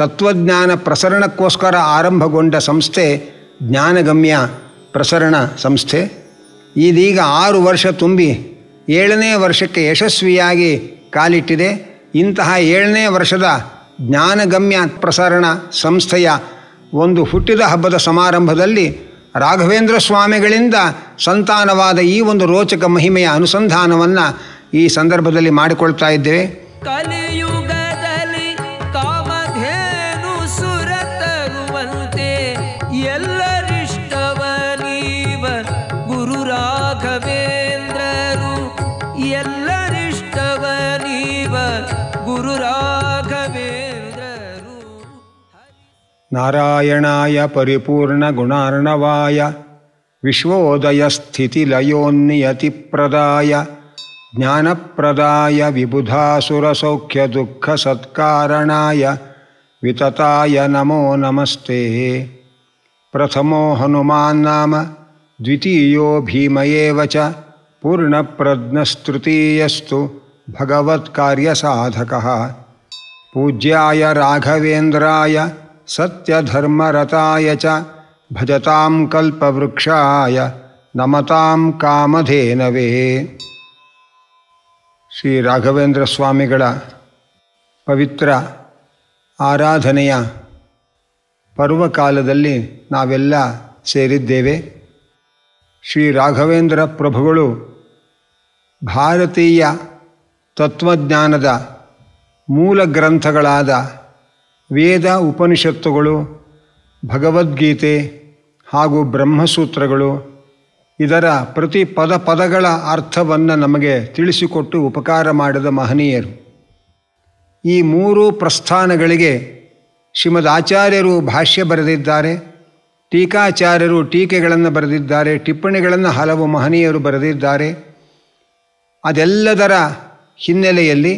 ತತ್ವಜ್ಞಾನ ಪ್ರಸರಣಕ್ಕೋಸ್ಕರ ಆರಂಭಗೊಂಡ ಸಂಸ್ಥೆ ಜ್ಞಾನಗಮ್ಯ ಪ್ರಸರಣ ಸಂಸ್ಥೆ ಇದೀಗ ಆರು ವರ್ಷ ತುಂಬಿ ಏಳನೇ ವರ್ಷಕ್ಕೆ ಯಶಸ್ವಿಯಾಗಿ ಕಾಲಿಟ್ಟಿದೆ ಇಂತಹ ಏಳನೇ ವರ್ಷದ ಜ್ಞಾನಗಮ್ಯ ಪ್ರಸರಣ ಸಂಸ್ಥೆಯ ಒಂದು ಹುಟ್ಟಿದ ಹಬ್ಬದ ಸಮಾರಂಭದಲ್ಲಿ ರಾಘವೇಂದ್ರ ಸ್ವಾಮಿಗಳಿಂದ ಸಂತಾನವಾದ ಈ ಒಂದು ರೋಚಕ ಮಹಿಮೆಯ ಅನುಸಂಧಾನವನ್ನು ಈ ಸಂದರ್ಭದಲ್ಲಿ ಮಾಡಿಕೊಳ್ತಾ ಇದ್ದೇವೆ नारायणाय परिपूर्णगुणार्णवाय विश्वोदयस्थितिलयोन्नियतिप्रदाय ज्ञानप्रदाय विबुधासुरसौख्यदुःखसत्कारणाय वितताय नमो नमस्ते प्रथमो हनुमान्नाम द्वितीयो भीम एव च पूर्णप्रज्ञस्तृतीयस्तु भगवत्कार्यसाधकः पूज्याय राघवेन्द्राय ಸತ್ಯಧರ್ಮರತಾಯ ಚ ಭಜತಾಂ ಕಲ್ಪವೃಕ್ಷಾಯ ನಮತಾಂ ಕಾಮಧೇನವೇ ಶ್ರೀ ರಾಘವೇಂದ್ರ ಸ್ವಾಮಿಗಳ ಪವಿತ್ರ ಆರಾಧನೆಯ ಪರ್ವಕಾಲದಲ್ಲಿ ನಾವೆಲ್ಲ ಸೇರಿದ್ದೇವೆ ಶ್ರೀ ರಾಘವೇಂದ್ರ ಪ್ರಭುಗಳು ಭಾರತೀಯ ತತ್ವಜ್ಞಾನದ ಮೂಲ ಗ್ರಂಥಗಳಾದ ವೇದ ಉಪನಿಷತ್ತುಗಳು ಭಗವದ್ಗೀತೆ ಹಾಗೂ ಬ್ರಹ್ಮಸೂತ್ರಗಳು ಇದರ ಪ್ರತಿ ಪದ ಪದಗಳ ಅರ್ಥವನ್ನು ನಮಗೆ ತಿಳಿಸಿಕೊಟ್ಟು ಉಪಕಾರ ಮಾಡಿದ ಮಹನೀಯರು ಈ ಮೂರು ಪ್ರಸ್ಥಾನಗಳಿಗೆ ಶ್ರೀಮದ್ ಆಚಾರ್ಯರು ಭಾಷ್ಯ ಬರೆದಿದ್ದಾರೆ ಟೀಕಾಚಾರ್ಯರು ಟೀಕೆಗಳನ್ನು ಬರೆದಿದ್ದಾರೆ ಟಿಪ್ಪಣಿಗಳನ್ನು ಹಲವು ಮಹನೀಯರು ಬರೆದಿದ್ದಾರೆ ಅದೆಲ್ಲದರ ಹಿನ್ನೆಲೆಯಲ್ಲಿ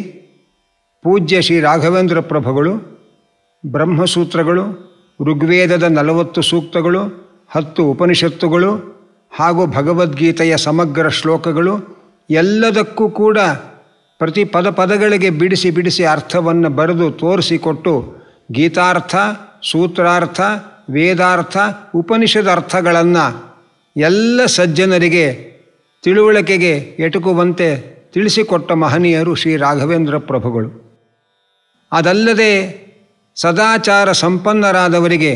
ಪೂಜ್ಯ ಶ್ರೀ ರಾಘವೇಂದ್ರ ಪ್ರಭುಗಳು ಬ್ರಹ್ಮಸೂತ್ರಗಳು ಋಗ್ವೇದದ ನಲವತ್ತು ಸೂಕ್ತಗಳು ಹತ್ತು ಉಪನಿಷತ್ತುಗಳು ಹಾಗೂ ಭಗವದ್ಗೀತೆಯ ಸಮಗ್ರ ಶ್ಲೋಕಗಳು ಎಲ್ಲದಕ್ಕೂ ಕೂಡ ಪ್ರತಿ ಪದ ಪದಗಳಿಗೆ ಬಿಡಿಸಿ ಬಿಡಿಸಿ ಅರ್ಥವನ್ನು ಬರೆದು ತೋರಿಸಿಕೊಟ್ಟು ಗೀತಾರ್ಥ ಸೂತ್ರಾರ್ಥ ವೇದಾರ್ಥ ಉಪನಿಷದ ಅರ್ಥಗಳನ್ನು ಎಲ್ಲ ಸಜ್ಜನರಿಗೆ ತಿಳುವಳಿಕೆಗೆ ಎಟುಕುವಂತೆ ತಿಳಿಸಿಕೊಟ್ಟ ಮಹನೀಯರು ಶ್ರೀ ರಾಘವೇಂದ್ರ ಪ್ರಭುಗಳು ಅದಲ್ಲದೆ ಸದಾಚಾರ ಸಂಪನ್ನರಾದವರಿಗೆ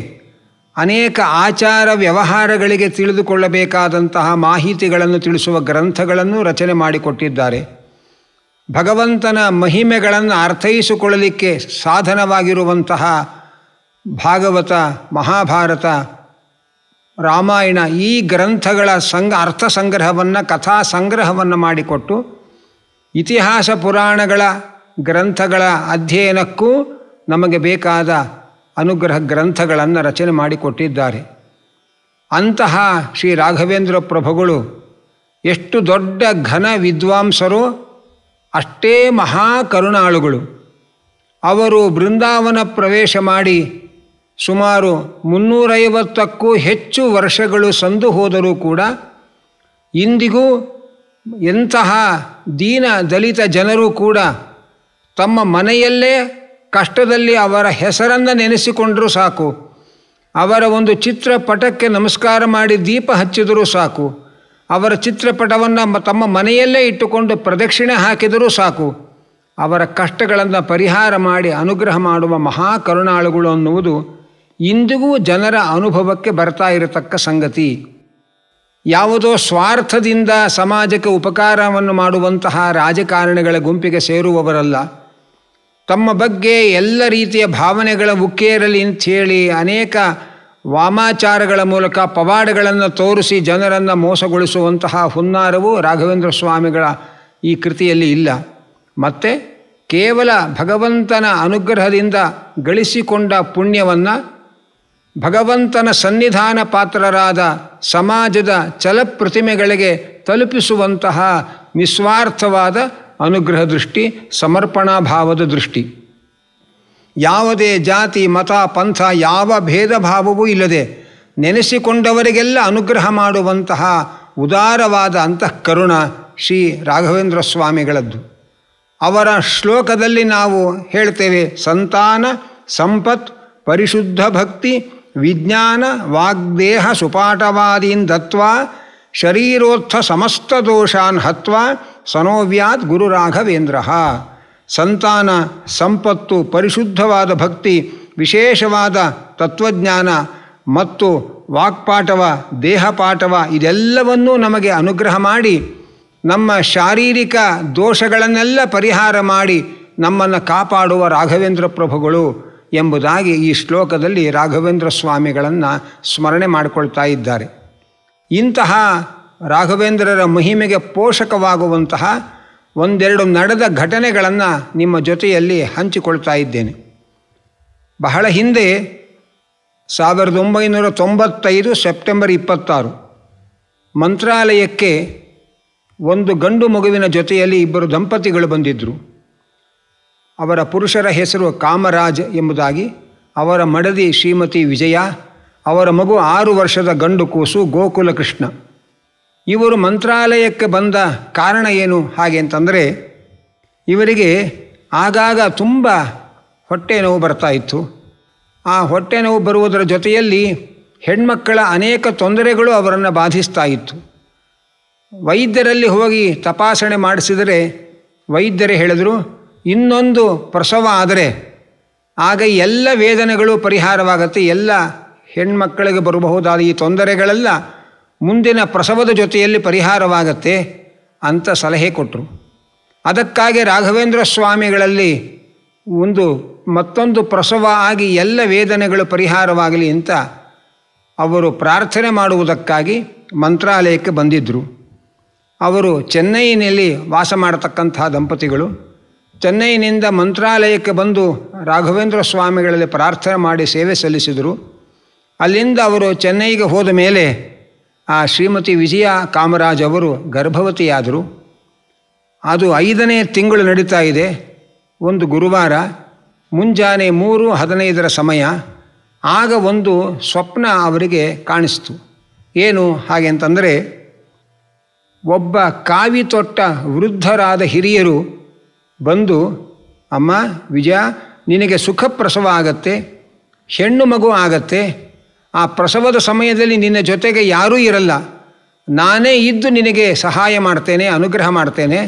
ಅನೇಕ ಆಚಾರ ವ್ಯವಹಾರಗಳಿಗೆ ತಿಳಿದುಕೊಳ್ಳಬೇಕಾದಂತಹ ಮಾಹಿತಿಗಳನ್ನು ತಿಳಿಸುವ ಗ್ರಂಥಗಳನ್ನು ರಚನೆ ಮಾಡಿಕೊಟ್ಟಿದ್ದಾರೆ ಭಗವಂತನ ಮಹಿಮೆಗಳನ್ನು ಅರ್ಥೈಸಿಕೊಳ್ಳಲಿಕ್ಕೆ ಸಾಧನವಾಗಿರುವಂತಹ ಭಾಗವತ ಮಹಾಭಾರತ ರಾಮಾಯಣ ಈ ಗ್ರಂಥಗಳ ಸಂಗ ಅರ್ಥ ಸಂಗ್ರಹವನ್ನು ಕಥಾ ಸಂಗ್ರಹವನ್ನು ಮಾಡಿಕೊಟ್ಟು ಇತಿಹಾಸ ಪುರಾಣಗಳ ಗ್ರಂಥಗಳ ಅಧ್ಯಯನಕ್ಕೂ ನಮಗೆ ಬೇಕಾದ ಅನುಗ್ರಹ ಗ್ರಂಥಗಳನ್ನು ರಚನೆ ಮಾಡಿಕೊಟ್ಟಿದ್ದಾರೆ ಅಂತಹ ಶ್ರೀ ರಾಘವೇಂದ್ರ ಪ್ರಭುಗಳು ಎಷ್ಟು ದೊಡ್ಡ ಘನ ವಿದ್ವಾಂಸರು ಅಷ್ಟೇ ಮಹಾಕರುಣಾಳುಗಳು ಅವರು ಬೃಂದಾವನ ಪ್ರವೇಶ ಮಾಡಿ ಸುಮಾರು ಮುನ್ನೂರೈವತ್ತಕ್ಕೂ ಹೆಚ್ಚು ವರ್ಷಗಳು ಸಂದು ಹೋದರೂ ಕೂಡ ಇಂದಿಗೂ ಎಂತಹ ದೀನ ದಲಿತ ಜನರು ಕೂಡ ತಮ್ಮ ಮನೆಯಲ್ಲೇ ಕಷ್ಟದಲ್ಲಿ ಅವರ ಹೆಸರನ್ನು ನೆನೆಸಿಕೊಂಡರೂ ಸಾಕು ಅವರ ಒಂದು ಚಿತ್ರಪಟಕ್ಕೆ ನಮಸ್ಕಾರ ಮಾಡಿ ದೀಪ ಹಚ್ಚಿದರೂ ಸಾಕು ಅವರ ಚಿತ್ರಪಟವನ್ನು ತಮ್ಮ ಮನೆಯಲ್ಲೇ ಇಟ್ಟುಕೊಂಡು ಪ್ರದಕ್ಷಿಣೆ ಹಾಕಿದರೂ ಸಾಕು ಅವರ ಕಷ್ಟಗಳನ್ನು ಪರಿಹಾರ ಮಾಡಿ ಅನುಗ್ರಹ ಮಾಡುವ ಮಹಾಕರುಣಾಳುಗಳು ಅನ್ನುವುದು ಇಂದಿಗೂ ಜನರ ಅನುಭವಕ್ಕೆ ಬರ್ತಾ ಇರತಕ್ಕ ಸಂಗತಿ ಯಾವುದೋ ಸ್ವಾರ್ಥದಿಂದ ಸಮಾಜಕ್ಕೆ ಉಪಕಾರವನ್ನು ಮಾಡುವಂತಹ ರಾಜಕಾರಣಿಗಳ ಗುಂಪಿಗೆ ಸೇರುವವರಲ್ಲ ತಮ್ಮ ಬಗ್ಗೆ ಎಲ್ಲ ರೀತಿಯ ಭಾವನೆಗಳ ಉಕ್ಕೇರಲಿ ಹೇಳಿ ಅನೇಕ ವಾಮಾಚಾರಗಳ ಮೂಲಕ ಪವಾಡಗಳನ್ನು ತೋರಿಸಿ ಜನರನ್ನು ಮೋಸಗೊಳಿಸುವಂತಹ ಹುನ್ನಾರವು ರಾಘವೇಂದ್ರ ಸ್ವಾಮಿಗಳ ಈ ಕೃತಿಯಲ್ಲಿ ಇಲ್ಲ ಮತ್ತು ಕೇವಲ ಭಗವಂತನ ಅನುಗ್ರಹದಿಂದ ಗಳಿಸಿಕೊಂಡ ಪುಣ್ಯವನ್ನು ಭಗವಂತನ ಸನ್ನಿಧಾನ ಪಾತ್ರರಾದ ಸಮಾಜದ ಚಲಪ್ರತಿಮೆಗಳಿಗೆ ತಲುಪಿಸುವಂತಹ ನಿಸ್ವಾರ್ಥವಾದ ಅನುಗ್ರಹ ದೃಷ್ಟಿ ಸಮರ್ಪಣಾ ಭಾವದ ದೃಷ್ಟಿ ಯಾವುದೇ ಜಾತಿ ಮತ ಪಂಥ ಯಾವ ಭೇದ ಭಾವವೂ ಇಲ್ಲದೆ ನೆನೆಸಿಕೊಂಡವರಿಗೆಲ್ಲ ಅನುಗ್ರಹ ಮಾಡುವಂತಹ ಉದಾರವಾದ ಅಂತಃಕರುಣ ಶ್ರೀ ರಾಘವೇಂದ್ರ ಸ್ವಾಮಿಗಳದ್ದು ಅವರ ಶ್ಲೋಕದಲ್ಲಿ ನಾವು ಹೇಳ್ತೇವೆ ಸಂತಾನ ಸಂಪತ್ ಪರಿಶುದ್ಧ ಭಕ್ತಿ ವಿಜ್ಞಾನ ವಾಗ್ದೇಹ ಸುಪಾಠವಾದೀನ್ ದತ್ವ ಶರೀರೋತ್ಥ ಸಮಸ್ತ ದೋಷಾನ್ ಹತ್ವ ಸನೋವ್ಯಾತ್ ಗುರು ರಾಘವೇಂದ್ರ ಸಂತಾನ ಸಂಪತ್ತು ಪರಿಶುದ್ಧವಾದ ಭಕ್ತಿ ವಿಶೇಷವಾದ ತತ್ವಜ್ಞಾನ ಮತ್ತು ವಾಕ್ಪಾಠವ ದೇಹಪಾಠವ ಇದೆಲ್ಲವನ್ನೂ ನಮಗೆ ಅನುಗ್ರಹ ಮಾಡಿ ನಮ್ಮ ಶಾರೀರಿಕ ದೋಷಗಳನ್ನೆಲ್ಲ ಪರಿಹಾರ ಮಾಡಿ ನಮ್ಮನ್ನು ಕಾಪಾಡುವ ರಾಘವೇಂದ್ರ ಪ್ರಭುಗಳು ಎಂಬುದಾಗಿ ಈ ಶ್ಲೋಕದಲ್ಲಿ ರಾಘವೇಂದ್ರ ಸ್ವಾಮಿಗಳನ್ನು ಸ್ಮರಣೆ ಮಾಡಿಕೊಳ್ತಾ ಇದ್ದಾರೆ ಇಂತಹ ರಾಘವೇಂದ್ರರ ಮಹಿಮೆಗೆ ಪೋಷಕವಾಗುವಂತಹ ಒಂದೆರಡು ನಡೆದ ಘಟನೆಗಳನ್ನು ನಿಮ್ಮ ಜೊತೆಯಲ್ಲಿ ಹಂಚಿಕೊಳ್ತಾ ಇದ್ದೇನೆ ಬಹಳ ಹಿಂದೆ ಸಾವಿರದ ಒಂಬೈನೂರ ತೊಂಬತ್ತೈದು ಸೆಪ್ಟೆಂಬರ್ ಇಪ್ಪತ್ತಾರು ಮಂತ್ರಾಲಯಕ್ಕೆ ಒಂದು ಗಂಡು ಮಗುವಿನ ಜೊತೆಯಲ್ಲಿ ಇಬ್ಬರು ದಂಪತಿಗಳು ಬಂದಿದ್ದರು ಅವರ ಪುರುಷರ ಹೆಸರು ಕಾಮರಾಜ್ ಎಂಬುದಾಗಿ ಅವರ ಮಡದಿ ಶ್ರೀಮತಿ ವಿಜಯ ಅವರ ಮಗು ಆರು ವರ್ಷದ ಗಂಡು ಕೂಸು ಗೋಕುಲಕೃಷ್ಣ ಇವರು ಮಂತ್ರಾಲಯಕ್ಕೆ ಬಂದ ಕಾರಣ ಏನು ಹಾಗೆ ಅಂತಂದರೆ ಇವರಿಗೆ ಆಗಾಗ ತುಂಬ ಹೊಟ್ಟೆ ನೋವು ಬರ್ತಾ ಇತ್ತು ಆ ಹೊಟ್ಟೆ ನೋವು ಬರುವುದರ ಜೊತೆಯಲ್ಲಿ ಹೆಣ್ಮಕ್ಕಳ ಅನೇಕ ತೊಂದರೆಗಳು ಅವರನ್ನು ಬಾಧಿಸ್ತಾ ಇತ್ತು ವೈದ್ಯರಲ್ಲಿ ಹೋಗಿ ತಪಾಸಣೆ ಮಾಡಿಸಿದರೆ ವೈದ್ಯರೇ ಹೇಳಿದರು ಇನ್ನೊಂದು ಪ್ರಸವ ಆದರೆ ಆಗ ಎಲ್ಲ ವೇದನೆಗಳು ಪರಿಹಾರವಾಗುತ್ತೆ ಎಲ್ಲ ಹೆಣ್ಮಕ್ಕಳಿಗೆ ಬರಬಹುದಾದ ಈ ತೊಂದರೆಗಳೆಲ್ಲ ಮುಂದಿನ ಪ್ರಸವದ ಜೊತೆಯಲ್ಲಿ ಪರಿಹಾರವಾಗತ್ತೆ ಅಂತ ಸಲಹೆ ಕೊಟ್ಟರು ಅದಕ್ಕಾಗಿ ರಾಘವೇಂದ್ರ ಸ್ವಾಮಿಗಳಲ್ಲಿ ಒಂದು ಮತ್ತೊಂದು ಪ್ರಸವ ಆಗಿ ಎಲ್ಲ ವೇದನೆಗಳು ಪರಿಹಾರವಾಗಲಿ ಅಂತ ಅವರು ಪ್ರಾರ್ಥನೆ ಮಾಡುವುದಕ್ಕಾಗಿ ಮಂತ್ರಾಲಯಕ್ಕೆ ಬಂದಿದ್ದರು ಅವರು ಚೆನ್ನೈನಲ್ಲಿ ವಾಸ ಮಾಡತಕ್ಕಂತಹ ದಂಪತಿಗಳು ಚೆನ್ನೈನಿಂದ ಮಂತ್ರಾಲಯಕ್ಕೆ ಬಂದು ರಾಘವೇಂದ್ರ ಸ್ವಾಮಿಗಳಲ್ಲಿ ಪ್ರಾರ್ಥನೆ ಮಾಡಿ ಸೇವೆ ಸಲ್ಲಿಸಿದರು ಅಲ್ಲಿಂದ ಅವರು ಚೆನ್ನೈಗೆ ಹೋದ ಮೇಲೆ ಆ ಶ್ರೀಮತಿ ವಿಜಯ ಕಾಮರಾಜ್ ಅವರು ಗರ್ಭವತಿಯಾದರು ಅದು ಐದನೇ ತಿಂಗಳು ನಡೀತಾ ಇದೆ ಒಂದು ಗುರುವಾರ ಮುಂಜಾನೆ ಮೂರು ಹದಿನೈದರ ಸಮಯ ಆಗ ಒಂದು ಸ್ವಪ್ನ ಅವರಿಗೆ ಕಾಣಿಸ್ತು ಏನು ಹಾಗೆ ಅಂತಂದರೆ ಒಬ್ಬ ಕಾವಿ ತೊಟ್ಟ ವೃದ್ಧರಾದ ಹಿರಿಯರು ಬಂದು ಅಮ್ಮ ವಿಜಯ ನಿನಗೆ ಸುಖ ಪ್ರಸವ ಆಗತ್ತೆ ಹೆಣ್ಣು ಮಗು ಆಗತ್ತೆ ಆ ಪ್ರಸವದ ಸಮಯದಲ್ಲಿ ನಿನ್ನ ಜೊತೆಗೆ ಯಾರೂ ಇರಲ್ಲ ನಾನೇ ಇದ್ದು ನಿನಗೆ ಸಹಾಯ ಮಾಡ್ತೇನೆ ಅನುಗ್ರಹ ಮಾಡ್ತೇನೆ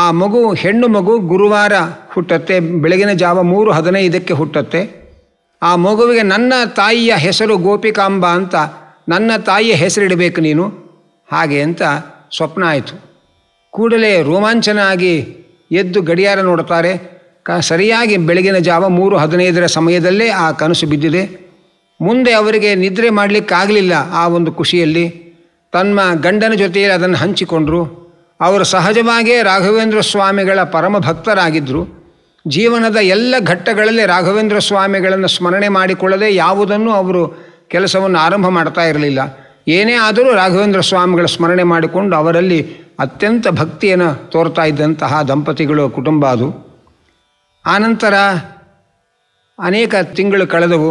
ಆ ಮಗು ಹೆಣ್ಣು ಮಗು ಗುರುವಾರ ಹುಟ್ಟತ್ತೆ ಬೆಳಗಿನ ಜಾವ ಮೂರು ಹದಿನೈದಕ್ಕೆ ಹುಟ್ಟತ್ತೆ ಆ ಮಗುವಿಗೆ ನನ್ನ ತಾಯಿಯ ಹೆಸರು ಗೋಪಿಕಾಂಬ ಅಂತ ನನ್ನ ತಾಯಿಯ ಹೆಸರಿಡಬೇಕು ನೀನು ಹಾಗೆ ಅಂತ ಸ್ವಪ್ನ ಆಯಿತು ಕೂಡಲೇ ರೋಮಾಂಚನ ಆಗಿ ಎದ್ದು ಗಡಿಯಾರ ನೋಡ್ತಾರೆ ಕ ಸರಿಯಾಗಿ ಬೆಳಗಿನ ಜಾವ ಮೂರು ಹದಿನೈದರ ಸಮಯದಲ್ಲೇ ಆ ಕನಸು ಬಿದ್ದಿದೆ ಮುಂದೆ ಅವರಿಗೆ ನಿದ್ರೆ ಮಾಡಲಿಕ್ಕಾಗಲಿಲ್ಲ ಆ ಒಂದು ಖುಷಿಯಲ್ಲಿ ತನ್ನ ಗಂಡನ ಜೊತೆಯಲ್ಲಿ ಅದನ್ನು ಹಂಚಿಕೊಂಡರು ಅವರು ಸಹಜವಾಗಿಯೇ ರಾಘವೇಂದ್ರ ಸ್ವಾಮಿಗಳ ಪರಮ ಭಕ್ತರಾಗಿದ್ದರು ಜೀವನದ ಎಲ್ಲ ಘಟ್ಟಗಳಲ್ಲಿ ರಾಘವೇಂದ್ರ ಸ್ವಾಮಿಗಳನ್ನು ಸ್ಮರಣೆ ಮಾಡಿಕೊಳ್ಳದೆ ಯಾವುದನ್ನು ಅವರು ಕೆಲಸವನ್ನು ಆರಂಭ ಮಾಡ್ತಾ ಇರಲಿಲ್ಲ ಏನೇ ಆದರೂ ರಾಘವೇಂದ್ರ ಸ್ವಾಮಿಗಳ ಸ್ಮರಣೆ ಮಾಡಿಕೊಂಡು ಅವರಲ್ಲಿ ಅತ್ಯಂತ ಭಕ್ತಿಯನ್ನು ತೋರ್ತಾ ಇದ್ದಂತಹ ದಂಪತಿಗಳು ಕುಟುಂಬ ಅದು ಆನಂತರ ಅನೇಕ ತಿಂಗಳು ಕಳೆದವು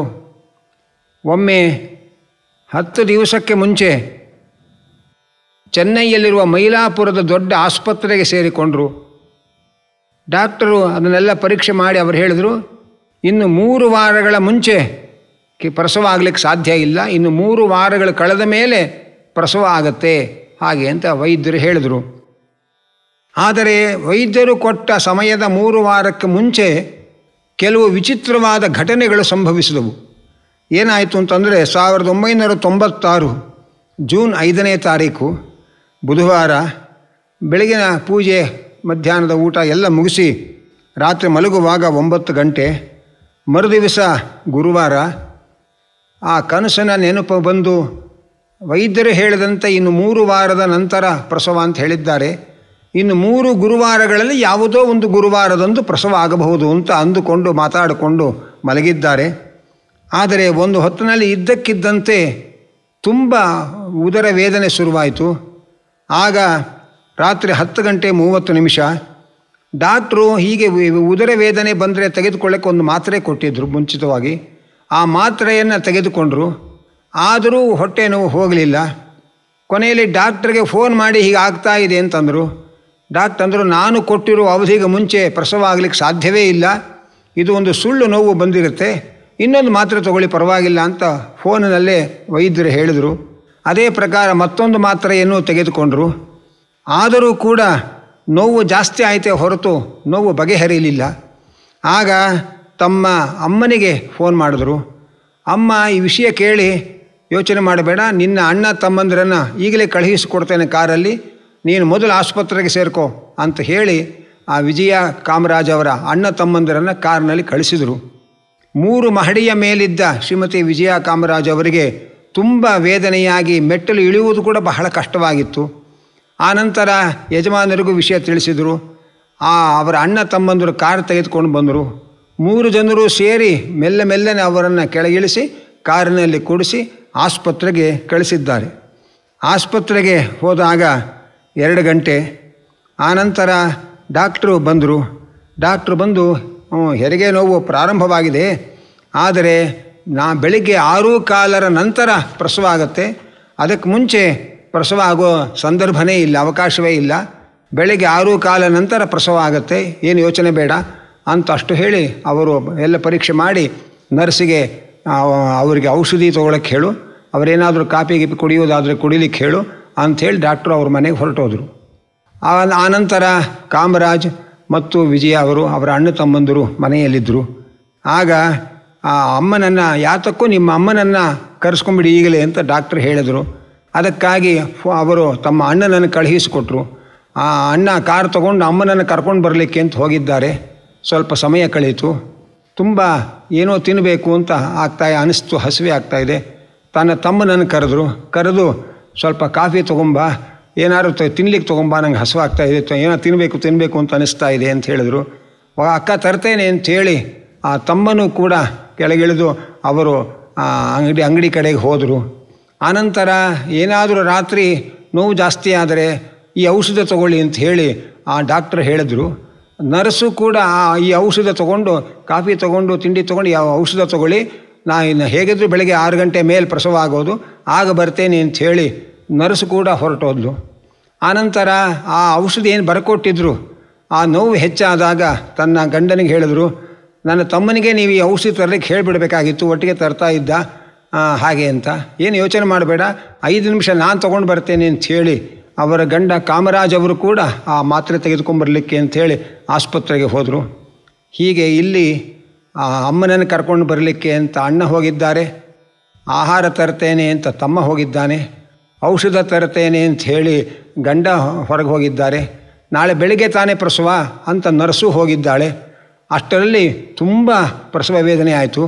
ಒಮ್ಮೆ ಹತ್ತು ದಿವಸಕ್ಕೆ ಮುಂಚೆ ಚೆನ್ನೈಯಲ್ಲಿರುವ ಮೈಲಾಪುರದ ದೊಡ್ಡ ಆಸ್ಪತ್ರೆಗೆ ಸೇರಿಕೊಂಡರು ಡಾಕ್ಟರು ಅದನ್ನೆಲ್ಲ ಪರೀಕ್ಷೆ ಮಾಡಿ ಅವರು ಹೇಳಿದರು ಇನ್ನು ಮೂರು ವಾರಗಳ ಮುಂಚೆ ಪ್ರಸವ ಆಗಲಿಕ್ಕೆ ಸಾಧ್ಯ ಇಲ್ಲ ಇನ್ನು ಮೂರು ವಾರಗಳು ಕಳೆದ ಮೇಲೆ ಪ್ರಸವ ಆಗತ್ತೆ ಹಾಗೆ ಅಂತ ವೈದ್ಯರು ಹೇಳಿದರು ಆದರೆ ವೈದ್ಯರು ಕೊಟ್ಟ ಸಮಯದ ಮೂರು ವಾರಕ್ಕೆ ಮುಂಚೆ ಕೆಲವು ವಿಚಿತ್ರವಾದ ಘಟನೆಗಳು ಸಂಭವಿಸಿದವು ಏನಾಯಿತು ಅಂತಂದರೆ ಸಾವಿರದ ಒಂಬೈನೂರ ತೊಂಬತ್ತಾರು ಜೂನ್ ಐದನೇ ತಾರೀಕು ಬುಧವಾರ ಬೆಳಗಿನ ಪೂಜೆ ಮಧ್ಯಾಹ್ನದ ಊಟ ಎಲ್ಲ ಮುಗಿಸಿ ರಾತ್ರಿ ಮಲಗುವಾಗ ಒಂಬತ್ತು ಗಂಟೆ ಮರುದಿವಸ ಗುರುವಾರ ಆ ಕನಸಿನ ನೆನಪು ಬಂದು ವೈದ್ಯರು ಹೇಳಿದಂತೆ ಇನ್ನು ಮೂರು ವಾರದ ನಂತರ ಪ್ರಸವ ಅಂತ ಹೇಳಿದ್ದಾರೆ ಇನ್ನು ಮೂರು ಗುರುವಾರಗಳಲ್ಲಿ ಯಾವುದೋ ಒಂದು ಗುರುವಾರದಂದು ಪ್ರಸವ ಆಗಬಹುದು ಅಂತ ಅಂದುಕೊಂಡು ಮಾತಾಡಿಕೊಂಡು ಮಲಗಿದ್ದಾರೆ ಆದರೆ ಒಂದು ಹೊತ್ತಿನಲ್ಲಿ ಇದ್ದಕ್ಕಿದ್ದಂತೆ ತುಂಬ ಉದರ ವೇದನೆ ಶುರುವಾಯಿತು ಆಗ ರಾತ್ರಿ ಹತ್ತು ಗಂಟೆ ಮೂವತ್ತು ನಿಮಿಷ ಡಾಕ್ಟ್ರು ಹೀಗೆ ಉದರ ವೇದನೆ ಬಂದರೆ ತೆಗೆದುಕೊಳ್ಳೋಕ್ಕೆ ಒಂದು ಮಾತ್ರೆ ಕೊಟ್ಟಿದ್ದರು ಮುಂಚಿತವಾಗಿ ಆ ಮಾತ್ರೆಯನ್ನು ತೆಗೆದುಕೊಂಡರು ಆದರೂ ಹೊಟ್ಟೆ ನೋವು ಹೋಗಲಿಲ್ಲ ಕೊನೆಯಲ್ಲಿ ಡಾಕ್ಟ್ರಿಗೆ ಫೋನ್ ಮಾಡಿ ಹೀಗೆ ಆಗ್ತಾ ಇದೆ ಅಂತಂದರು ಡಾಕ್ಟರ್ ಅಂದರು ನಾನು ಕೊಟ್ಟಿರೋ ಅವಧಿಗೆ ಮುಂಚೆ ಪ್ರಸವ ಆಗಲಿಕ್ಕೆ ಸಾಧ್ಯವೇ ಇಲ್ಲ ಇದು ಒಂದು ಸುಳ್ಳು ನೋವು ಬಂದಿರುತ್ತೆ ಇನ್ನೊಂದು ಮಾತ್ರೆ ತಗೊಳ್ಳಿ ಪರವಾಗಿಲ್ಲ ಅಂತ ಫೋನಿನಲ್ಲೇ ವೈದ್ಯರು ಹೇಳಿದರು ಅದೇ ಪ್ರಕಾರ ಮತ್ತೊಂದು ಮಾತ್ರೆಯನ್ನು ತೆಗೆದುಕೊಂಡರು ಆದರೂ ಕೂಡ ನೋವು ಜಾಸ್ತಿ ಆಯಿತೇ ಹೊರತು ನೋವು ಬಗೆಹರಿಯಲಿಲ್ಲ ಆಗ ತಮ್ಮ ಅಮ್ಮನಿಗೆ ಫೋನ್ ಮಾಡಿದ್ರು ಅಮ್ಮ ಈ ವಿಷಯ ಕೇಳಿ ಯೋಚನೆ ಮಾಡಬೇಡ ನಿನ್ನ ಅಣ್ಣ ತಮ್ಮಂದಿರನ್ನು ಈಗಲೇ ಕಳುಹಿಸಿಕೊಡ್ತೇನೆ ಕಾರಲ್ಲಿ ನೀನು ಮೊದಲು ಆಸ್ಪತ್ರೆಗೆ ಸೇರ್ಕೋ ಅಂತ ಹೇಳಿ ಆ ವಿಜಯ ಕಾಮರಾಜ್ ಅವರ ಅಣ್ಣ ತಮ್ಮಂದಿರನ್ನು ಕಾರ್ನಲ್ಲಿ ಕಳಿಸಿದರು ಮೂರು ಮಹಡಿಯ ಮೇಲಿದ್ದ ಶ್ರೀಮತಿ ವಿಜಯ ಕಾಮರಾಜ್ ಅವರಿಗೆ ತುಂಬ ವೇದನೆಯಾಗಿ ಮೆಟ್ಟಲು ಇಳಿಯುವುದು ಕೂಡ ಬಹಳ ಕಷ್ಟವಾಗಿತ್ತು ಆನಂತರ ಯಜಮಾನರಿಗೂ ವಿಷಯ ತಿಳಿಸಿದರು ಆ ಅವರ ಅಣ್ಣ ತಮ್ಮಂದರು ಕಾರ್ ತೆಗೆದುಕೊಂಡು ಬಂದರು ಮೂರು ಜನರು ಸೇರಿ ಮೆಲ್ಲ ಮೆಲ್ಲನೆ ಅವರನ್ನು ಕೆಳಗಿಳಿಸಿ ಕಾರಿನಲ್ಲಿ ಕೂಡಿಸಿ ಆಸ್ಪತ್ರೆಗೆ ಕಳಿಸಿದ್ದಾರೆ ಆಸ್ಪತ್ರೆಗೆ ಹೋದಾಗ ಎರಡು ಗಂಟೆ ಆನಂತರ ಡಾಕ್ಟ್ರು ಬಂದರು ಡಾಕ್ಟ್ರು ಬಂದು ಹೆರಿಗೆ ನೋವು ಪ್ರಾರಂಭವಾಗಿದೆ ಆದರೆ ನಾ ಬೆಳಿಗ್ಗೆ ಆರು ಕಾಲರ ನಂತರ ಪ್ರಸವ ಆಗುತ್ತೆ ಅದಕ್ಕೆ ಮುಂಚೆ ಪ್ರಸವ ಆಗೋ ಸಂದರ್ಭನೇ ಇಲ್ಲ ಅವಕಾಶವೇ ಇಲ್ಲ ಬೆಳಿಗ್ಗೆ ಆರು ಕಾಲ ನಂತರ ಪ್ರಸವ ಆಗುತ್ತೆ ಏನು ಯೋಚನೆ ಬೇಡ ಅಂತ ಅಷ್ಟು ಹೇಳಿ ಅವರು ಎಲ್ಲ ಪರೀಕ್ಷೆ ಮಾಡಿ ನರ್ಸಿಗೆ ಅವರಿಗೆ ಔಷಧಿ ತೊಗೊಳಕ್ಕೆ ಹೇಳು ಅವರೇನಾದರೂ ಕಾಪಿ ಗಿಪಿ ಕುಡಿಯೋದಾದರೆ ಕುಡಿಲಿಕ್ಕೆ ಹೇಳು ಅಂಥೇಳಿ ಡಾಕ್ಟ್ರು ಅವ್ರ ಮನೆಗೆ ಹೊರಟೋದ್ರು ಆನಂತರ ಕಾಮರಾಜ್ ಮತ್ತು ವಿಜಯ ಅವರು ಅವರ ಅಣ್ಣ ತಮ್ಮಂದರು ಮನೆಯಲ್ಲಿದ್ದರು ಆಗ ಆ ಅಮ್ಮನನ್ನು ಯಾತಕ್ಕೂ ನಿಮ್ಮ ಅಮ್ಮನನ್ನು ಕರೆಸ್ಕೊಂಬಿಡಿ ಈಗಲೇ ಅಂತ ಡಾಕ್ಟರ್ ಹೇಳಿದರು ಅದಕ್ಕಾಗಿ ಅವರು ತಮ್ಮ ಅಣ್ಣನನ್ನು ಕಳುಹಿಸಿಕೊಟ್ರು ಆ ಅಣ್ಣ ಕಾರ್ ತಗೊಂಡು ಅಮ್ಮನನ್ನು ಕರ್ಕೊಂಡು ಬರಲಿಕ್ಕೆ ಅಂತ ಹೋಗಿದ್ದಾರೆ ಸ್ವಲ್ಪ ಸಮಯ ಕಳೆಯಿತು ತುಂಬ ಏನೋ ತಿನ್ನಬೇಕು ಅಂತ ಆಗ್ತಾ ಅನಿಸ್ತು ಹಸಿವೆ ಆಗ್ತಾಯಿದೆ ತನ್ನ ತಮ್ಮನನ್ನು ಕರೆದ್ರು ಕರೆದು ಸ್ವಲ್ಪ ಕಾಫಿ ತೊಗೊಂಬ ಏನಾದ್ರು ತಿನ್ಲಿಕ್ಕೆ ತೊಗೊಂಬ ನಂಗೆ ಹಸು ಇದೆ ಏನೋ ತಿನ್ನಬೇಕು ತಿನ್ನಬೇಕು ಅಂತ ಅನಿಸ್ತಾ ಇದೆ ಅಂತ ಹೇಳಿದ್ರು ಅಕ್ಕ ತರ್ತೇನೆ ಅಂಥೇಳಿ ಆ ತಮ್ಮನೂ ಕೂಡ ಕೆಳಗಿಳಿದು ಅವರು ಅಂಗಡಿ ಅಂಗಡಿ ಕಡೆಗೆ ಹೋದರು ಆನಂತರ ಏನಾದರೂ ರಾತ್ರಿ ನೋವು ಜಾಸ್ತಿ ಆದರೆ ಈ ಔಷಧ ತಗೊಳ್ಳಿ ಅಂತ ಹೇಳಿ ಆ ಡಾಕ್ಟ್ರ್ ಹೇಳಿದ್ರು ನರ್ಸು ಕೂಡ ಈ ಔಷಧ ತಗೊಂಡು ಕಾಫಿ ತಗೊಂಡು ತಿಂಡಿ ತೊಗೊಂಡು ಯಾವ ಔಷಧ ತಗೊಳ್ಳಿ ನಾ ಇನ್ನು ಹೇಗಿದ್ರು ಬೆಳಗ್ಗೆ ಆರು ಗಂಟೆ ಮೇಲೆ ಪ್ರಸವ ಆಗೋದು ಆಗ ಬರ್ತೇನೆ ಅಂತ ಹೇಳಿ ನರ್ಸ್ ಕೂಡ ಹೊರಟೋದ್ಲು ಆನಂತರ ಆ ಔಷಧಿ ಏನು ಬರಕೊಟ್ಟಿದ್ರು ಆ ನೋವು ಹೆಚ್ಚಾದಾಗ ತನ್ನ ಗಂಡನಿಗೆ ಹೇಳಿದ್ರು ನನ್ನ ತಮ್ಮನಿಗೆ ನೀವು ಈ ಔಷಧಿ ತರಲಿಕ್ಕೆ ಹೇಳಿಬಿಡಬೇಕಾಗಿತ್ತು ಒಟ್ಟಿಗೆ ತರ್ತಾ ಇದ್ದ ಹಾಗೆ ಅಂತ ಏನು ಯೋಚನೆ ಮಾಡಬೇಡ ಐದು ನಿಮಿಷ ನಾನು ತೊಗೊಂಡು ಬರ್ತೇನೆ ಅಂತ ಹೇಳಿ ಅವರ ಗಂಡ ಕಾಮರಾಜ್ ಅವರು ಕೂಡ ಆ ಮಾತ್ರೆ ಅಂತ ಅಂಥೇಳಿ ಆಸ್ಪತ್ರೆಗೆ ಹೋದರು ಹೀಗೆ ಇಲ್ಲಿ ಆ ಅಮ್ಮನನ್ನು ಕರ್ಕೊಂಡು ಬರಲಿಕ್ಕೆ ಅಂತ ಅಣ್ಣ ಹೋಗಿದ್ದಾರೆ ಆಹಾರ ತರ್ತೇನೆ ಅಂತ ತಮ್ಮ ಹೋಗಿದ್ದಾನೆ ಔಷಧ ತರ್ತೇನೆ ಅಂತ ಹೇಳಿ ಗಂಡ ಹೊರಗೆ ಹೋಗಿದ್ದಾರೆ ನಾಳೆ ಬೆಳಿಗ್ಗೆ ತಾನೇ ಪ್ರಸವ ಅಂತ ನರ್ಸು ಹೋಗಿದ್ದಾಳೆ ಅಷ್ಟರಲ್ಲಿ ತುಂಬ ಪ್ರಸವ ವೇದನೆ ಆಯಿತು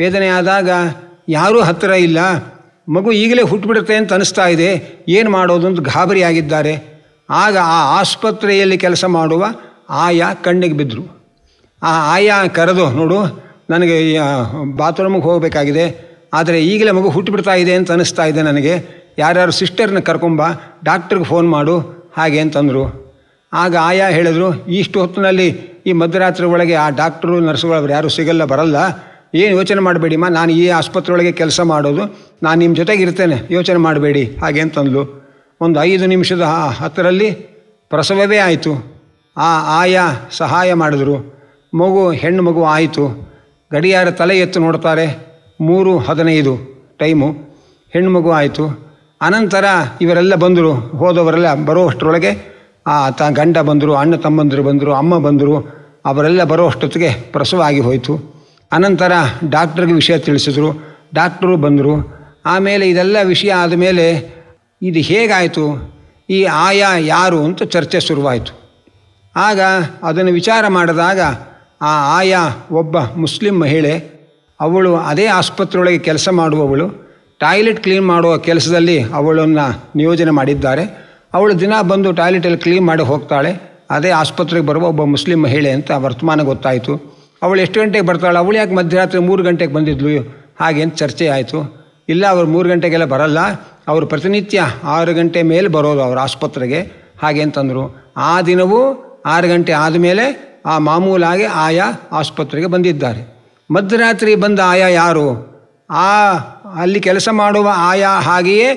ವೇದನೆ ಆದಾಗ ಯಾರೂ ಹತ್ತಿರ ಇಲ್ಲ ಮಗು ಈಗಲೇ ಹುಟ್ಟುಬಿಡುತ್ತೆ ಅಂತ ಅನಿಸ್ತಾ ಇದೆ ಏನು ಮಾಡೋದು ಅಂತ ಗಾಬರಿಯಾಗಿದ್ದಾರೆ ಆಗ ಆ ಆಸ್ಪತ್ರೆಯಲ್ಲಿ ಕೆಲಸ ಮಾಡುವ ಆಯಾ ಕಣ್ಣಿಗೆ ಬಿದ್ದರು ಆ ಆಯಾ ಕರೆದು ನೋಡು ನನಗೆ ಬಾತ್ರೂಮ್ಗೆ ಹೋಗಬೇಕಾಗಿದೆ ಆದರೆ ಈಗಲೇ ಮಗು ಹುಟ್ಟುಬಿಡ್ತಾ ಇದೆ ಅಂತ ಅನಿಸ್ತಾ ಇದೆ ನನಗೆ ಯಾರ್ಯಾರು ಸಿಸ್ಟರ್ನ ಕರ್ಕೊಂಬ ಡಾಕ್ಟ್ರಿಗೆ ಫೋನ್ ಮಾಡು ಹಾಗೆ ಅಂತಂದರು ಆಗ ಆಯಾ ಹೇಳಿದ್ರು ಇಷ್ಟು ಹೊತ್ತಿನಲ್ಲಿ ಈ ಮಧ್ಯರಾತ್ರಿ ಒಳಗೆ ಆ ಡಾಕ್ಟ್ರು ನರ್ಸ್ಗಳವ್ರು ಯಾರೂ ಸಿಗಲ್ಲ ಬರಲ್ಲ ಏನು ಯೋಚನೆ ಮಾಡಬೇಡಿಮ್ಮ ನಾನು ಈ ಆಸ್ಪತ್ರೆ ಒಳಗೆ ಕೆಲಸ ಮಾಡೋದು ನಾನು ನಿಮ್ಮ ಜೊತೆಗೆ ಇರ್ತೇನೆ ಯೋಚನೆ ಮಾಡಬೇಡಿ ಹಾಗೆ ಅಂತಂದ್ಲು ಒಂದು ಐದು ನಿಮಿಷದ ಹತ್ತರಲ್ಲಿ ಪ್ರಸವವೇ ಆಯಿತು ಆ ಆಯಾ ಸಹಾಯ ಮಾಡಿದ್ರು ಮಗು ಹೆಣ್ಣು ಮಗು ಆಯಿತು ಗಡಿಯಾರ ತಲೆ ಎತ್ತು ನೋಡ್ತಾರೆ ಮೂರು ಹದಿನೈದು ಟೈಮು ಹೆಣ್ಣು ಮಗು ಆಯಿತು ಅನಂತರ ಇವರೆಲ್ಲ ಬಂದರು ಹೋದವರೆಲ್ಲ ಅಷ್ಟರೊಳಗೆ ಆ ತ ಗಂಡ ಬಂದರು ಅಣ್ಣ ತಮ್ಮಂದರು ಬಂದರು ಅಮ್ಮ ಬಂದರು ಅವರೆಲ್ಲ ಬರೋ ಅಷ್ಟೊತ್ತಿಗೆ ಪ್ರಸವ ಆಗಿ ಹೋಯಿತು ಅನಂತರ ಡಾಕ್ಟ್ರಿಗೆ ವಿಷಯ ತಿಳಿಸಿದ್ರು ಡಾಕ್ಟರು ಬಂದರು ಆಮೇಲೆ ಇದೆಲ್ಲ ವಿಷಯ ಆದಮೇಲೆ ಇದು ಹೇಗಾಯಿತು ಈ ಆಯಾ ಯಾರು ಅಂತ ಚರ್ಚೆ ಶುರುವಾಯಿತು ಆಗ ಅದನ್ನು ವಿಚಾರ ಮಾಡಿದಾಗ ಆ ಆಯಾ ಒಬ್ಬ ಮುಸ್ಲಿಂ ಮಹಿಳೆ ಅವಳು ಅದೇ ಆಸ್ಪತ್ರೆಯೊಳಗೆ ಕೆಲಸ ಮಾಡುವವಳು ಟಾಯ್ಲೆಟ್ ಕ್ಲೀನ್ ಮಾಡುವ ಕೆಲಸದಲ್ಲಿ ಅವಳನ್ನು ನಿಯೋಜನೆ ಮಾಡಿದ್ದಾರೆ ಅವಳು ದಿನ ಬಂದು ಟಾಯ್ಲೆಟಲ್ಲಿ ಕ್ಲೀನ್ ಮಾಡಿ ಹೋಗ್ತಾಳೆ ಅದೇ ಆಸ್ಪತ್ರೆಗೆ ಬರುವ ಒಬ್ಬ ಮುಸ್ಲಿಂ ಮಹಿಳೆ ಅಂತ ವರ್ತಮಾನ ಗೊತ್ತಾಯಿತು ಅವಳು ಎಷ್ಟು ಗಂಟೆಗೆ ಬರ್ತಾಳೆ ಅವಳು ಯಾಕೆ ಮಧ್ಯರಾತ್ರಿ ಮೂರು ಗಂಟೆಗೆ ಬಂದಿದ್ಲು ಹಾಗೆ ಅಂತ ಚರ್ಚೆ ಆಯಿತು ಇಲ್ಲ ಅವರು ಮೂರು ಗಂಟೆಗೆಲ್ಲ ಬರಲ್ಲ ಅವರು ಪ್ರತಿನಿತ್ಯ ಆರು ಗಂಟೆ ಮೇಲೆ ಬರೋದು ಅವರು ಆಸ್ಪತ್ರೆಗೆ ಹಾಗೆ ಅಂತಂದರು ಆ ದಿನವೂ ಆರು ಗಂಟೆ ಆದಮೇಲೆ ಆ ಮಾಮೂಲಾಗಿ ಆಯಾ ಆಸ್ಪತ್ರೆಗೆ ಬಂದಿದ್ದಾರೆ ಮಧ್ಯರಾತ್ರಿ ಬಂದ ಆಯಾ ಯಾರು ಆ ಅಲ್ಲಿ ಕೆಲಸ ಮಾಡುವ ಆಯಾ ಹಾಗೆಯೇ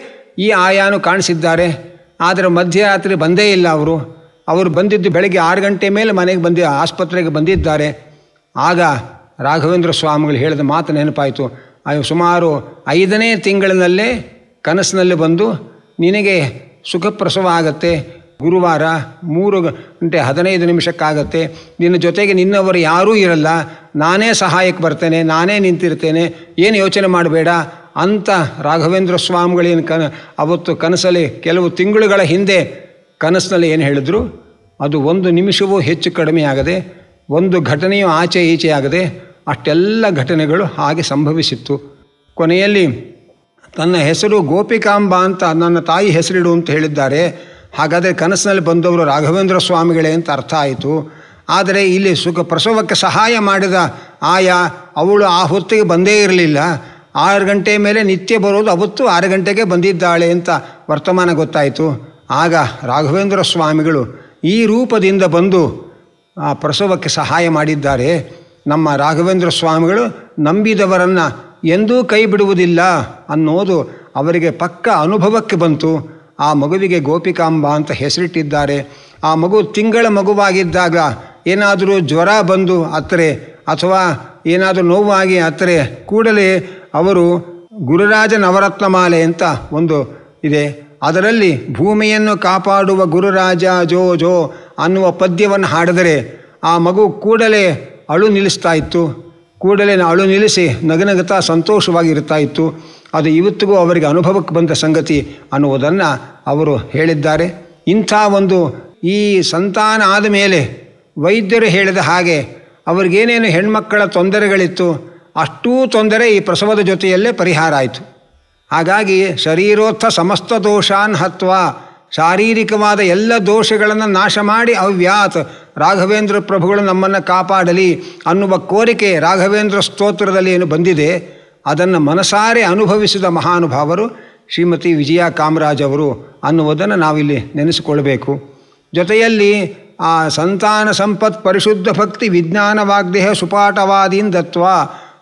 ಈ ಆಯಾನು ಕಾಣಿಸಿದ್ದಾರೆ ಆದರೆ ಮಧ್ಯರಾತ್ರಿ ಬಂದೇ ಇಲ್ಲ ಅವರು ಅವರು ಬಂದಿದ್ದು ಬೆಳಗ್ಗೆ ಆರು ಗಂಟೆ ಮೇಲೆ ಮನೆಗೆ ಬಂದು ಆಸ್ಪತ್ರೆಗೆ ಬಂದಿದ್ದಾರೆ ಆಗ ರಾಘವೇಂದ್ರ ಸ್ವಾಮಿಗಳು ಹೇಳಿದ ಮಾತು ನೆನಪಾಯಿತು ಸುಮಾರು ಐದನೇ ತಿಂಗಳಿನಲ್ಲೇ ಕನಸಿನಲ್ಲಿ ಬಂದು ನಿನಗೆ ಸುಖಪ್ರಸವ ಆಗತ್ತೆ ಗುರುವಾರ ಮೂರು ಗಂಟೆ ಹದಿನೈದು ನಿಮಿಷಕ್ಕಾಗತ್ತೆ ನಿನ್ನ ಜೊತೆಗೆ ನಿನ್ನವರು ಯಾರೂ ಇರಲ್ಲ ನಾನೇ ಸಹಾಯಕ್ಕೆ ಬರ್ತೇನೆ ನಾನೇ ನಿಂತಿರ್ತೇನೆ ಏನು ಯೋಚನೆ ಮಾಡಬೇಡ ಅಂತ ರಾಘವೇಂದ್ರ ಸ್ವಾಮಿಗಳೇನು ಕನ ಅವತ್ತು ಕನಸಲ್ಲಿ ಕೆಲವು ತಿಂಗಳುಗಳ ಹಿಂದೆ ಕನಸಿನಲ್ಲಿ ಏನು ಹೇಳಿದ್ರು ಅದು ಒಂದು ನಿಮಿಷವೂ ಹೆಚ್ಚು ಕಡಿಮೆ ಆಗದೆ ಒಂದು ಘಟನೆಯೂ ಆಚೆ ಈಚೆ ಆಗದೆ ಅಷ್ಟೆಲ್ಲ ಘಟನೆಗಳು ಹಾಗೆ ಸಂಭವಿಸಿತ್ತು ಕೊನೆಯಲ್ಲಿ ತನ್ನ ಹೆಸರು ಗೋಪಿಕಾಂಬ ಅಂತ ನನ್ನ ತಾಯಿ ಹೆಸರಿಡು ಅಂತ ಹೇಳಿದ್ದಾರೆ ಹಾಗಾದರೆ ಕನಸಿನಲ್ಲಿ ಬಂದವರು ರಾಘವೇಂದ್ರ ಸ್ವಾಮಿಗಳೇ ಅಂತ ಅರ್ಥ ಆಯಿತು ಆದರೆ ಇಲ್ಲಿ ಸುಖ ಪ್ರಸವಕ್ಕೆ ಸಹಾಯ ಮಾಡಿದ ಆಯಾ ಅವಳು ಆ ಹೊತ್ತಿಗೆ ಬಂದೇ ಇರಲಿಲ್ಲ ಆರು ಗಂಟೆ ಮೇಲೆ ನಿತ್ಯ ಬರೋದು ಅವತ್ತು ಆರು ಗಂಟೆಗೆ ಬಂದಿದ್ದಾಳೆ ಅಂತ ವರ್ತಮಾನ ಗೊತ್ತಾಯಿತು ಆಗ ರಾಘವೇಂದ್ರ ಸ್ವಾಮಿಗಳು ಈ ರೂಪದಿಂದ ಬಂದು ಆ ಪ್ರಸವಕ್ಕೆ ಸಹಾಯ ಮಾಡಿದ್ದಾರೆ ನಮ್ಮ ರಾಘವೇಂದ್ರ ಸ್ವಾಮಿಗಳು ನಂಬಿದವರನ್ನು ಎಂದೂ ಕೈ ಬಿಡುವುದಿಲ್ಲ ಅನ್ನೋದು ಅವರಿಗೆ ಪಕ್ಕ ಅನುಭವಕ್ಕೆ ಬಂತು ಆ ಮಗುವಿಗೆ ಗೋಪಿಕಾಂಬ ಅಂತ ಹೆಸರಿಟ್ಟಿದ್ದಾರೆ ಆ ಮಗು ತಿಂಗಳ ಮಗುವಾಗಿದ್ದಾಗ ಏನಾದರೂ ಜ್ವರ ಬಂದು ಅತ್ತರೆ ಅಥವಾ ಏನಾದರೂ ನೋವಾಗಿ ಅತ್ತರೆ ಕೂಡಲೇ ಅವರು ಗುರುರಾಜ ನವರತ್ನಮಾಲೆ ಅಂತ ಒಂದು ಇದೆ ಅದರಲ್ಲಿ ಭೂಮಿಯನ್ನು ಕಾಪಾಡುವ ಗುರುರಾಜ ಜೋ ಜೋ ಅನ್ನುವ ಪದ್ಯವನ್ನು ಹಾಡಿದರೆ ಆ ಮಗು ಕೂಡಲೇ ಅಳು ನಿಲ್ಲಿಸ್ತಾ ಇತ್ತು ಕೂಡಲೇ ಅಳು ನಿಲ್ಲಿಸಿ ನಗನಗತಾ ಸಂತೋಷವಾಗಿರ್ತಾ ಇತ್ತು ಅದು ಇವತ್ತಿಗೂ ಅವರಿಗೆ ಅನುಭವಕ್ಕೆ ಬಂದ ಸಂಗತಿ ಅನ್ನುವುದನ್ನು ಅವರು ಹೇಳಿದ್ದಾರೆ ಇಂಥ ಒಂದು ಈ ಸಂತಾನ ಆದ ಮೇಲೆ ವೈದ್ಯರು ಹೇಳಿದ ಹಾಗೆ ಅವರಿಗೇನೇನು ಹೆಣ್ಮಕ್ಕಳ ತೊಂದರೆಗಳಿತ್ತು ಅಷ್ಟೂ ತೊಂದರೆ ಈ ಪ್ರಸವದ ಜೊತೆಯಲ್ಲೇ ಪರಿಹಾರ ಆಯಿತು ಹಾಗಾಗಿ ಶರೀರೋತ್ಥ ಸಮಸ್ತ ದೋಷಾನ್ ಹತ್ವ ಶಾರೀರಿಕವಾದ ಎಲ್ಲ ದೋಷಗಳನ್ನು ನಾಶ ಮಾಡಿ ಅವ್ಯಾತ್ ರಾಘವೇಂದ್ರ ಪ್ರಭುಗಳು ನಮ್ಮನ್ನು ಕಾಪಾಡಲಿ ಅನ್ನುವ ಕೋರಿಕೆ ರಾಘವೇಂದ್ರ ಸ್ತೋತ್ರದಲ್ಲಿ ಏನು ಬಂದಿದೆ ಅದನ್ನು ಮನಸಾರೆ ಅನುಭವಿಸಿದ ಮಹಾನುಭಾವರು ಶ್ರೀಮತಿ ವಿಜಯ ಕಾಮರಾಜ್ ಅವರು ಅನ್ನುವುದನ್ನು ನಾವಿಲ್ಲಿ ನೆನೆಸಿಕೊಳ್ಬೇಕು ಜೊತೆಯಲ್ಲಿ ಆ ಸಂತಾನ ಸಂಪತ್ ಪರಿಶುದ್ಧ ಭಕ್ತಿ ವಿಜ್ಞಾನ ವಾಗ್ದೇಹ ಸುಪಾಠವಾದಿಂದತ್ವ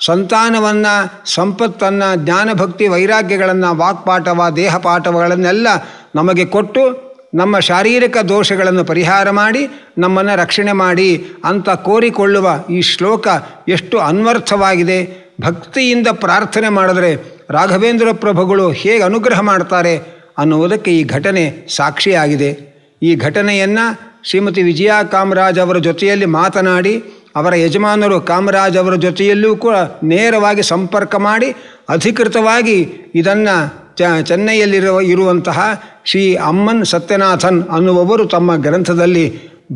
ಸಂತಾನವನ್ನು ಸಂಪತ್ತನ್ನು ಜ್ಞಾನಭಕ್ತಿ ವೈರಾಗ್ಯಗಳನ್ನು ವಾಕ್ಪಾಠವ ದೇಹ ನಮಗೆ ಕೊಟ್ಟು ನಮ್ಮ ಶಾರೀರಿಕ ದೋಷಗಳನ್ನು ಪರಿಹಾರ ಮಾಡಿ ನಮ್ಮನ್ನು ರಕ್ಷಣೆ ಮಾಡಿ ಅಂತ ಕೋರಿಕೊಳ್ಳುವ ಈ ಶ್ಲೋಕ ಎಷ್ಟು ಅನ್ವರ್ಥವಾಗಿದೆ ಭಕ್ತಿಯಿಂದ ಪ್ರಾರ್ಥನೆ ಮಾಡಿದ್ರೆ ರಾಘವೇಂದ್ರ ಪ್ರಭುಗಳು ಹೇಗೆ ಅನುಗ್ರಹ ಮಾಡ್ತಾರೆ ಅನ್ನುವುದಕ್ಕೆ ಈ ಘಟನೆ ಸಾಕ್ಷಿಯಾಗಿದೆ ಈ ಘಟನೆಯನ್ನು ಶ್ರೀಮತಿ ವಿಜಯ ಕಾಮರಾಜ್ ಅವರ ಜೊತೆಯಲ್ಲಿ ಮಾತನಾಡಿ ಅವರ ಯಜಮಾನರು ಕಾಮರಾಜ್ ಅವರ ಜೊತೆಯಲ್ಲೂ ಕೂಡ ನೇರವಾಗಿ ಸಂಪರ್ಕ ಮಾಡಿ ಅಧಿಕೃತವಾಗಿ ಇದನ್ನು ಚ ಚೆನ್ನೈಯಲ್ಲಿರುವ ಇರುವಂತಹ ಶ್ರೀ ಅಮ್ಮನ್ ಸತ್ಯನಾಥನ್ ಅನ್ನುವವರು ತಮ್ಮ ಗ್ರಂಥದಲ್ಲಿ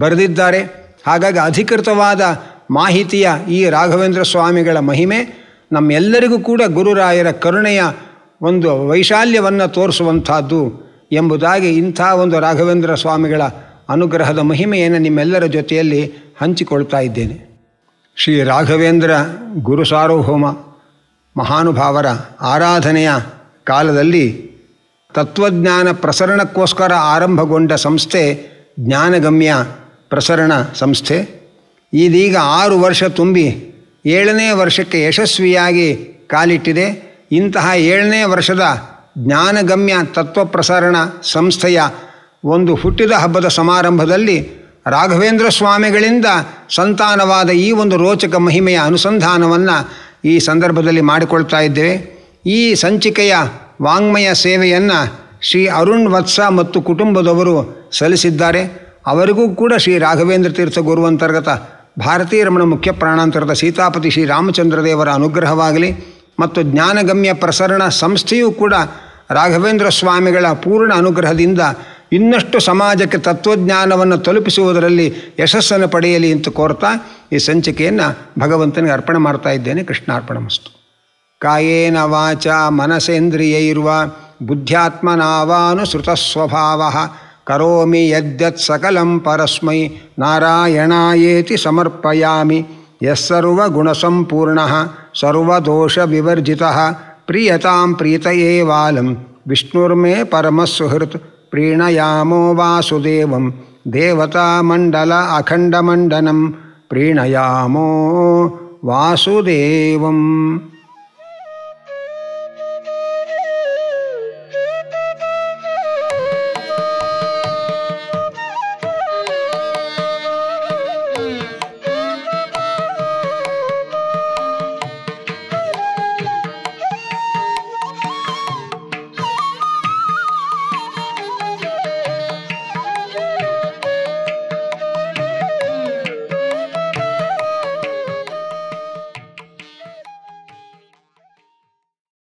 ಬರೆದಿದ್ದಾರೆ ಹಾಗಾಗಿ ಅಧಿಕೃತವಾದ ಮಾಹಿತಿಯ ಈ ರಾಘವೇಂದ್ರ ಸ್ವಾಮಿಗಳ ಮಹಿಮೆ ನಮ್ಮೆಲ್ಲರಿಗೂ ಕೂಡ ಗುರುರಾಯರ ಕರುಣೆಯ ಒಂದು ವೈಶಾಲ್ಯವನ್ನು ತೋರಿಸುವಂಥದ್ದು ಎಂಬುದಾಗಿ ಇಂಥ ಒಂದು ರಾಘವೇಂದ್ರ ಸ್ವಾಮಿಗಳ ಅನುಗ್ರಹದ ಮಹಿಮೆಯನ್ನು ನಿಮ್ಮೆಲ್ಲರ ಜೊತೆಯಲ್ಲಿ ಹಂಚಿಕೊಳ್ತಾ ಇದ್ದೇನೆ ಶ್ರೀ ರಾಘವೇಂದ್ರ ಗುರು ಸಾರ್ವಭೌಮ ಮಹಾನುಭಾವರ ಆರಾಧನೆಯ ಕಾಲದಲ್ಲಿ ತತ್ವಜ್ಞಾನ ಪ್ರಸರಣಕ್ಕೋಸ್ಕರ ಆರಂಭಗೊಂಡ ಸಂಸ್ಥೆ ಜ್ಞಾನಗಮ್ಯ ಪ್ರಸರಣ ಸಂಸ್ಥೆ ಇದೀಗ ಆರು ವರ್ಷ ತುಂಬಿ ಏಳನೇ ವರ್ಷಕ್ಕೆ ಯಶಸ್ವಿಯಾಗಿ ಕಾಲಿಟ್ಟಿದೆ ಇಂತಹ ಏಳನೇ ವರ್ಷದ ಜ್ಞಾನಗಮ್ಯ ತತ್ವ ಪ್ರಸರಣ ಸಂಸ್ಥೆಯ ಒಂದು ಹುಟ್ಟಿದ ಹಬ್ಬದ ಸಮಾರಂಭದಲ್ಲಿ ರಾಘವೇಂದ್ರ ಸ್ವಾಮಿಗಳಿಂದ ಸಂತಾನವಾದ ಈ ಒಂದು ರೋಚಕ ಮಹಿಮೆಯ ಅನುಸಂಧಾನವನ್ನು ಈ ಸಂದರ್ಭದಲ್ಲಿ ಮಾಡಿಕೊಳ್ತಾ ಇದ್ದೇವೆ ಈ ಸಂಚಿಕೆಯ ವಾಂಗ್ಮಯ ಸೇವೆಯನ್ನು ಶ್ರೀ ಅರುಣ್ ವತ್ಸ ಮತ್ತು ಕುಟುಂಬದವರು ಸಲ್ಲಿಸಿದ್ದಾರೆ ಅವರಿಗೂ ಕೂಡ ಶ್ರೀ ರಾಘವೇಂದ್ರ ತೀರ್ಥ ಗುರುವಂತರ್ಗತ ಭಾರತೀಯ ರಮಣ ಮುಖ್ಯ ಪ್ರಾಣಾಂತರದ ಸೀತಾಪತಿ ಶ್ರೀ ರಾಮಚಂದ್ರದೇವರ ಅನುಗ್ರಹವಾಗಲಿ ಮತ್ತು ಜ್ಞಾನಗಮ್ಯ ಪ್ರಸರಣ ಸಂಸ್ಥೆಯೂ ಕೂಡ ರಾಘವೇಂದ್ರ ಸ್ವಾಮಿಗಳ ಪೂರ್ಣ ಅನುಗ್ರಹದಿಂದ ಇನ್ನಷ್ಟು ಸಮಾಜಕ್ಕೆ ತತ್ವಜ್ಞಾನವನ್ನು ತಲುಪಿಸುವುದರಲ್ಲಿ ಯಶಸ್ಸನ್ನು ಪಡೆಯಲಿ ಅಂತ ಕೋರ್ತಾ ಈ ಸಂಚಿಕೆಯನ್ನು ಭಗವಂತನಿಗೆ ಅರ್ಪಣೆ ಮಾಡ್ತಾ ಇದ್ದೇನೆ ಕೃಷ್ಣಾರ್ಪಣ ಮಸ್ತು ಕಾಯೇನ ವಾಚ ಮನಸೇಂದ್ರಿಯ ಇರುವ ಬುದ್ಧ್ಯಾತ್ಮನಾವಾನುಸೃತ ಸ್ವಭಾವ करोमि यद्यत् सकलं परस्मै नारायणायेति समर्पयामि यः सर्वगुणसम्पूर्णः सर्वदोषविवर्जितः प्रीयतां प्रीत एवालं विष्णुर्मे परमसुहृत् प्रीणयामो वासुदेवं देवतामण्डल अखण्डमण्डनं प्रीणयामो वासुदेवम्